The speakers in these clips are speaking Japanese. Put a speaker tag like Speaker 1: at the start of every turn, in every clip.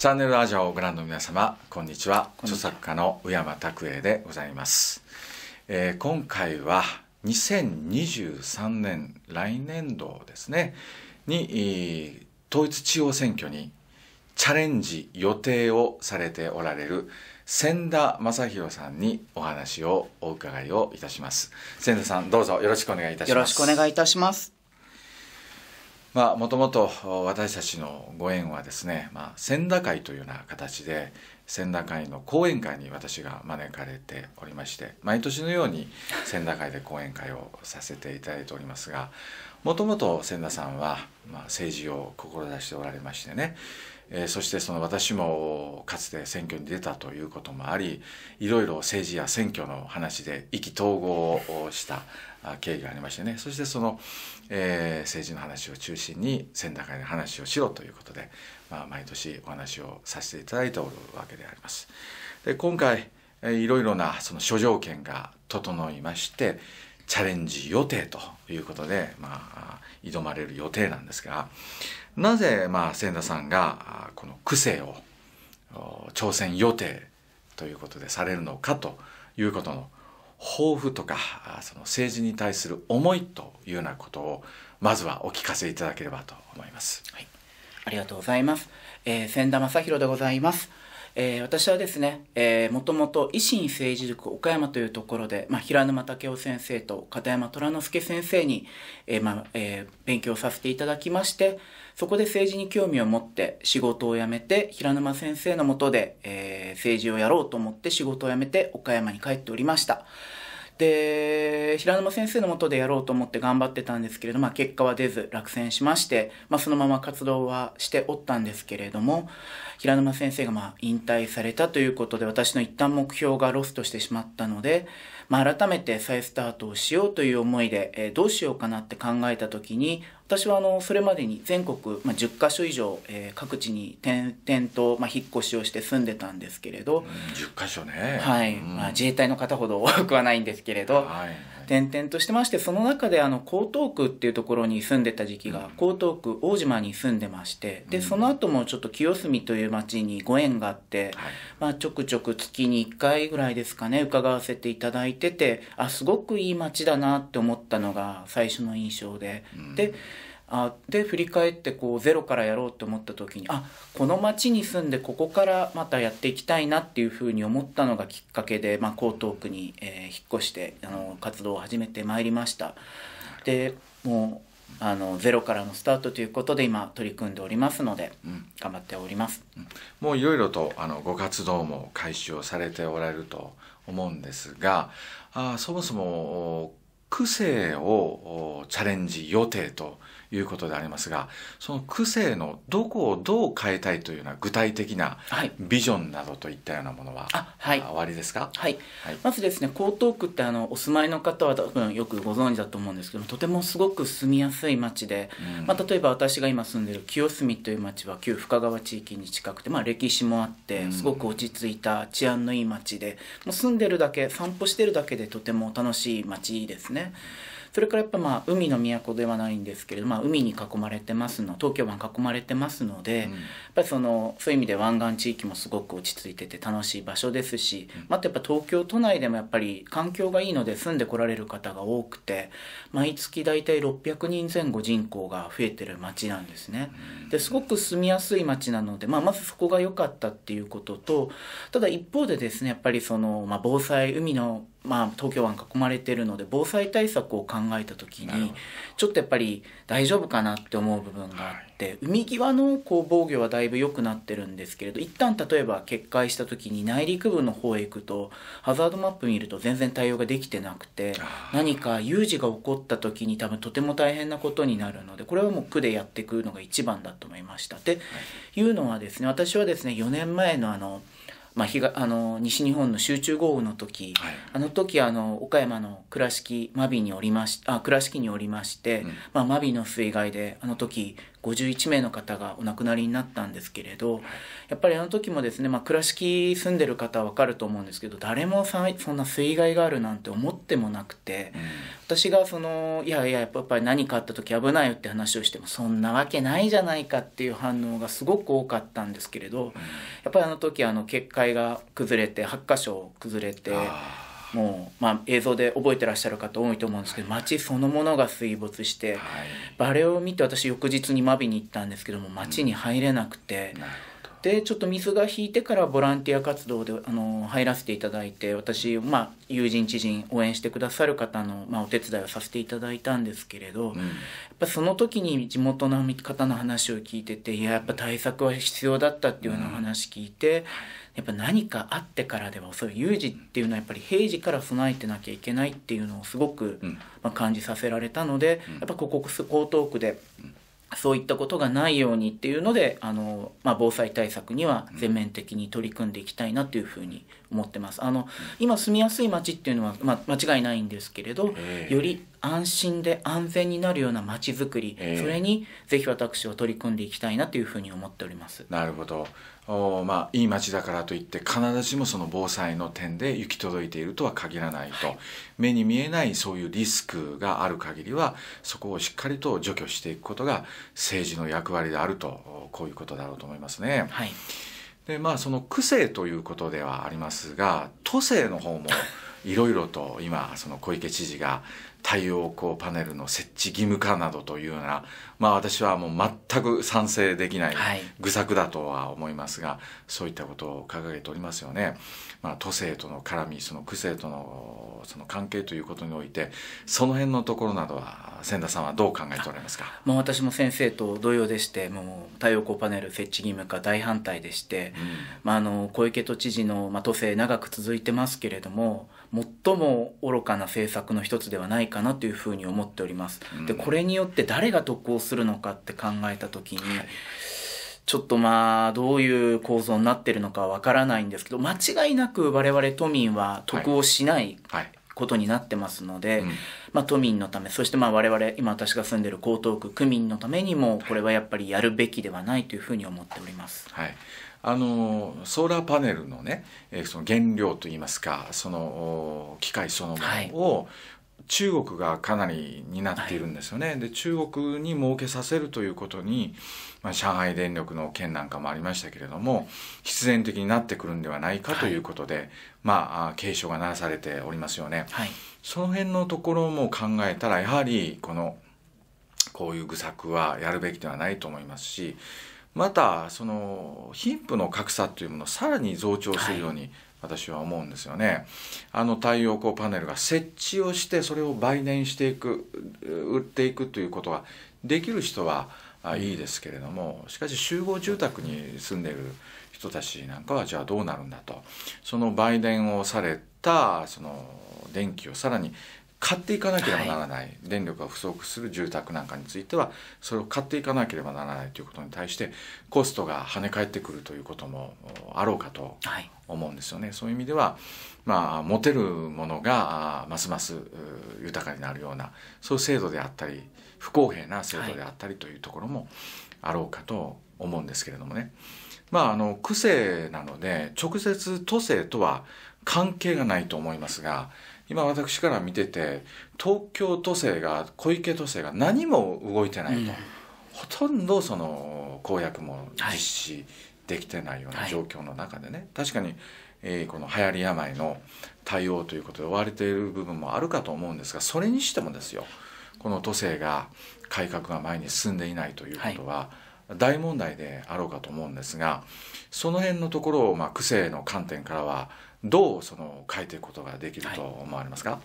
Speaker 1: チャンネルアジアをご覧の皆様こんにちは著作家の宇山拓栄でございます、えー、今回は2023年来年度ですねに統一地方選挙にチャレンジ予定をされておられる千田正弘さんにお話をお伺いをいたします千田さんどうぞよろしくお願いいたしますよろしくお願
Speaker 2: いいたします
Speaker 1: まあ、もともと私たちのご縁はですね、まあ、千田会というような形で千田会の講演会に私が招かれておりまして毎年のように千田会で講演会をさせていただいておりますがもともと千田さんは、まあ、政治を志しておられましてね、えー、そしてその私もかつて選挙に出たということもありいろいろ政治や選挙の話で意気投合をした経緯がありましてねそしてその、えー、政治の話を中心に千駄ヶの話をしろということで、まあ、毎年お話をさせていただいておるわけであります。で今回いろいろなその諸条件が整いまして、チャレンジ予定ということで、まあ、挑まれる予定なんですがなぜ、まあ、千田さんがこの区政を挑戦予定ということでされるのかということの抱負とかその政治に対する思いと
Speaker 2: いうようなことをまずはお聞かせいただければと思います。はい、ありがとうございます。えー、千田正弘でございます。えー、私はですね、えー、もともと維新政治塾岡山というところで、まあ、平沼武雄先生と片山虎之助先生に、えー、まあ、えー、勉強させていただきまして、そこで政治に興味を持って仕事を辞めて、平沼先生のもとで、えー、政治をやろうと思って仕事を辞めて岡山に帰っておりました。で、平沼先生のもとでやろうと思って頑張ってたんですけれど、まあ結果は出ず落選しまして、まあそのまま活動はしておったんですけれども、平沼先生がまあ引退されたということで私の一旦目標がロストしてしまったので、まあ改めて再スタートをしようという思いで、えー、どうしようかなって考えた時に、私はあのそれまでに全国、まあ、10か所以上、えー、各地に転々と、まあ、引っ越しをして住んでたんですけれど、うん、10所ね、はいまあ、自衛隊の方ほど 多くはないんですけれど、はい、転々としてましてその中であの江東区っていうところに住んでた時期が、江東区大島に住んでましてでその後もちょっと清澄という町にご縁があって、まあ、ちょくちょく月に1回ぐらいですかね伺わせていただいててあすごくいい町だなって思ったのが最初の印象で。であで振り返ってこうゼロからやろうと思った時にあこの町に住んでここからまたやっていきたいなっていうふうに思ったのがきっかけで、まあ、江東区に、えー、引っ越してあの活動を始めてまいりました。でもうあのゼロからのスタートということで今取り組んでおりますので、うん、頑張っております、うん、
Speaker 1: もういろいろとあのご活動も開始をされておられると思うんですがあそもそも区政をチャレンジ予定ということでありますがその区政のどこをどう変えたいというような具体的なビジョンなどといったようなものは、はい、終わりですか、
Speaker 2: はい、はい、まずですね江東区ってあのお住まいの方は多分よくご存知だと思うんですけどとてもすごく住みやすい町で、うん、まあ、例えば私が今住んでる清澄という町は旧深川地域に近くて、まあ、歴史もあってすごく落ち着いた治安のいい町で、もう住んでるだけ散歩してるだけでとても楽しい町ですね。うんそれからやっぱまあ海の都ではないんですけれど、まあ、海に囲まれてますの東京湾囲まれてますので、うん、やっぱりそのそういう意味で湾岸地域もすごく落ち着いてて楽しい場所ですし、うん、またやっぱ東京都内でもやっぱり環境がいいので住んでこられる方が多くて毎月大体600人前後人口が増えてる町なんですね。ですごく住みやすい町なので、まあ、まずそこが良かったっていうこととただ一方でですねやっぱりその、まあ、防災海のまあ、東京湾囲まれてるので防災対策を考えた時にちょっとやっぱり大丈夫かなって思う部分があって、海際のこう防御はだいぶ良くなってるんですけれど一旦例えば決壊した時に内陸部の方へ行くとハザードマップ見ると全然対応ができてなくて何か有事が起こった時に多分とても大変なことになるのでこれはもう区でやっていくのが一番だと思いました。で、い、うのはですね私はですね4年前のあのまあ、日があの西日本の集中豪雨の時、はい、あの時あの岡山の倉敷真備におりましあ倉敷におりまして、うん、まあ、真備の水害であの時51名の方がお亡くなりになったんですけれどやっぱりあの時もですね、まあ、倉敷住んでる方は分かると思うんですけど誰もさそんな水害があるなんて思ってもなくて、うん、私がそのいやいややっぱり何かあった時危ないよって話をしてもそんなわけないじゃないかっていう反応がすごく多かったんですけれど、やっぱりあの時あの結界が崩れて8箇所崩れて。もう、まあ、映像で覚えてらっしゃる方多いと思うんですけど、街そのものが水没して、はい、あれを見て私翌日に真備に行ったんですけども街に入れなくて。うんでちょっと水が引いてからボランティア活動であの入らせていただいて私、まあ、友人知人応援してくださる方の、まあ、お手伝いをさせていただいたんですけれど、うん、やっぱその時に地元の方の話を聞いてていややっぱ対策は必要だったっていうような話聞いて。うんやっぱ何かあってからではそういう有事っていうのはやっぱり平時から備えてなきゃいけないっていうのをすごく、ま感じさせられたので、やっぱここ江東区で。そういったことがないようにっていうので、あの、まあ、防災対策には全面的に取り組んでいきたいなというふうに思ってます。あの、今住みやすい街っていうのは、まあ、間違いないんですけれど、より安心で安全になるようなまちづくり、えー、それにぜひ私は取り組んでいきたいなというふうに思っておりま
Speaker 1: すなるほどお、まあ、いい町だからといって必ずしもその防災の点で行き届いているとは限らないと、はい、目に見えないそういうリスクがある限りはそこをしっかりと除去していくことが政治の役割であるとこういうことだろうと思いますね。はいでまあその区政ということではありますが都政の方もいろいろと今その小池知事が太陽光パネルの設置義務化などというような、まあ、私はもう全く賛成できない愚策だとは思いますが、そういったことを掲げておりますよね。まあ、都政との絡みその区政とのその関係ということにおいてその辺のところなどは千田さんはどう考えておりますか
Speaker 2: もう私も先生と同様でしてもう太陽光パネル設置義務化大反対でして、うん、まあ、あの小池都知事の、まあ、都政長く続いてますけれども最も愚かな政策の一つではないかなというふうに思っております。でこれによって誰が得をするのかって考えた時に、ちょっとまあどういう構造になってるのかわからないんですけど間違いなく我々都民は得をしない、はいはいことになってますので、うん、まあ、都民のためそしてまあ我々今私が住んでる江東区区民のためにもこれはやっぱりやるべきではないというふうに思っております。はいあのソーラーパネルのね、えその原料といいますか
Speaker 1: その機械そのものを、はい、中国がかなりなっているんですよね、はい、で中国に儲けさせるということに、まあ、上海電力の件なんかもありましたけれども必然的になってくるんではないかということで、はい、まあ、警鐘が鳴らされておりますよね、はい、その辺のところも考えたらやはりこのこういう愚策はやるべきではないと思いますしまたその貧富の格差というものをさらに増長するように、私は思うんですよね。あの太陽光パネルが設置をしてそれを売電していく売っていくということができる人はいいですけれどもしかし集合住宅に住んでいる人たちなんかはじゃあどうなるんだとその売電をされたその電気をさらに買っていかなければならない、はい、電力が不足する住宅なんかについてはそれを買っていかなければならないということに対してコストが跳ね返ってくるということもあろうかと思うんですよね。はい、そういう意味では、まあ、持てるものがますます豊かになるようなそういう制度であったり不公平な制度であったりというところもあろうかと思うんですけれどもね。まあ、あの区政なので直接都政とは関係がないと思いますが今私から見てて東京都政が小池都政が何も動いてないと、うん、ほとんどその公約も実施できてないような状況の中でね、はい、確かに、えー、この流行り病の対応ということで追われている部分もあるかと思うんですがそれにしてもですよこの都政が改革が前に進んでいないということは、大問題であろうかと思うんですがその辺のところをまあ区政の観点からはどうその変えて
Speaker 2: いくことができると思われますか、はい、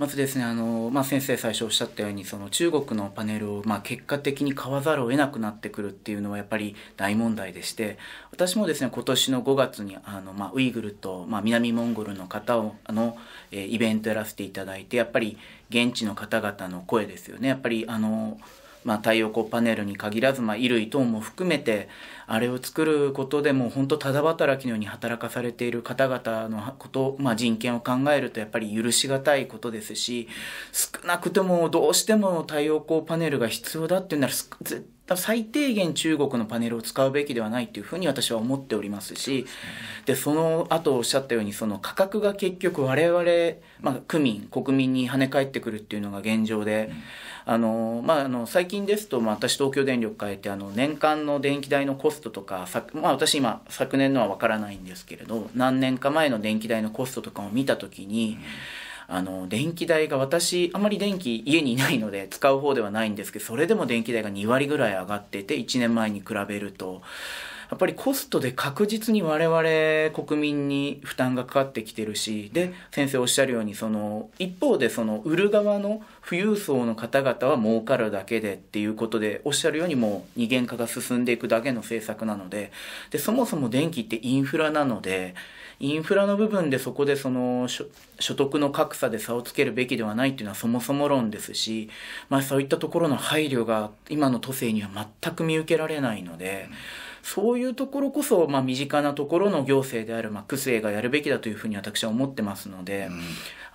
Speaker 2: まずですねあの、まあ、先生最初おっしゃったようにその中国のパネルを、まあ、結果的に買わざるを得なくなってくるっていうのはやっぱり大問題でして私もですね今年の5月にあの、まあ、ウイグルと、まあ、南モンゴルの方をあの、えー、イベントやらせていただいてやっぱり現地の方々の声ですよねやっぱりあのまあ、太陽光パネルに限らず、まあ、衣類等も含めてあれを作ることでもう本当ただ働きのように働かされている方々のこと、まあ、人権を考えるとやっぱり許し難いことですし少なくともどうしても太陽光パネルが必要だっていうなら絶対最低限中国のパネルを使うべきではないというふうに私は思っておりますし、で、その後おっしゃったように、その価格が結局我々、まあ、区民、国民に跳ね返ってくるっていうのが現状で、あの、まあ、あの、最近ですと、まあ、私東京電力変えて、あの、年間の電気代のコストとか、まあ、私今、昨年のはわからないんですけれど、何年か前の電気代のコストとかを見たときに、うんあの、電気代が私、あまり電気家にいないので使う方ではないんですけど、それでも電気代が2割ぐらい上がってて、1年前に比べると、やっぱりコストで確実に我々国民に負担がかかってきてるし、で、先生おっしゃるように、その、一方でその、売る側の富裕層の方々は儲かるだけでっていうことで、おっしゃるようにもう二元化が進んでいくだけの政策なので、で、そもそも電気ってインフラなので、インフラの部分でそこでその所得の格差で差をつけるべきではないっていうのはそもそも論ですし、まあそういったところの配慮が今の都政には全く見受けられないので、うんそういうところこそ、まあ、身近なところの行政である、まあ、区政がやるべきだというふうに私は思ってますので、うん、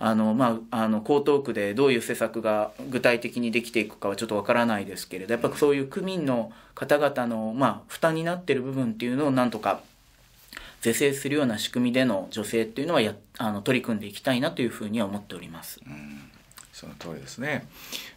Speaker 2: あの、まあ、あの、江東区でどういう施策が具体的にできていくかはちょっとわからないですけれど、やっぱそういう区民の方々の、まあ、負担になっている部分っていうのをなんとか、是正するような仕組みでの助成っていうのはやあの取り組んでいきたいなというふうには思っております。うんその通りですね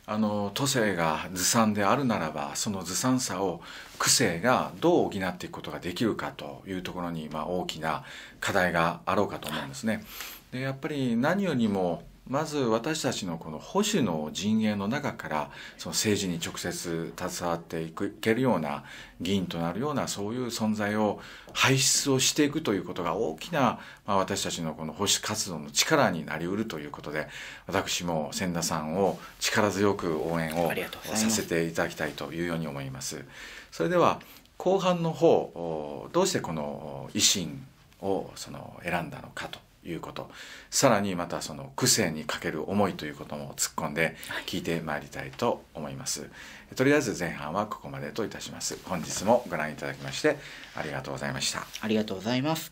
Speaker 2: あの都
Speaker 1: 政がずさんであるならばそのずさんさを区政がどう補っていくことができるかというところに、まあ、大きな課題があろうかと思うんですね。でやっぱり何よりもまず私たちのこの保守の陣営の中からその政治に直接携わっていけるような議員となるようなそういう存在を輩出をしていくということが大きな、まあ、私たちのこの保守活動の力になりうるということで私も千田さんを力強く応援をさせていただきたいというように思います。それでは後半の方どうしてこの維新をその選んだのかということさらにまたその区政にかける思いということも突っ込んで聞いてまいりたいと思います、はい、とりあえず前半はここまでといたします本日もご覧いただきましてありがとうございましたありがとうございます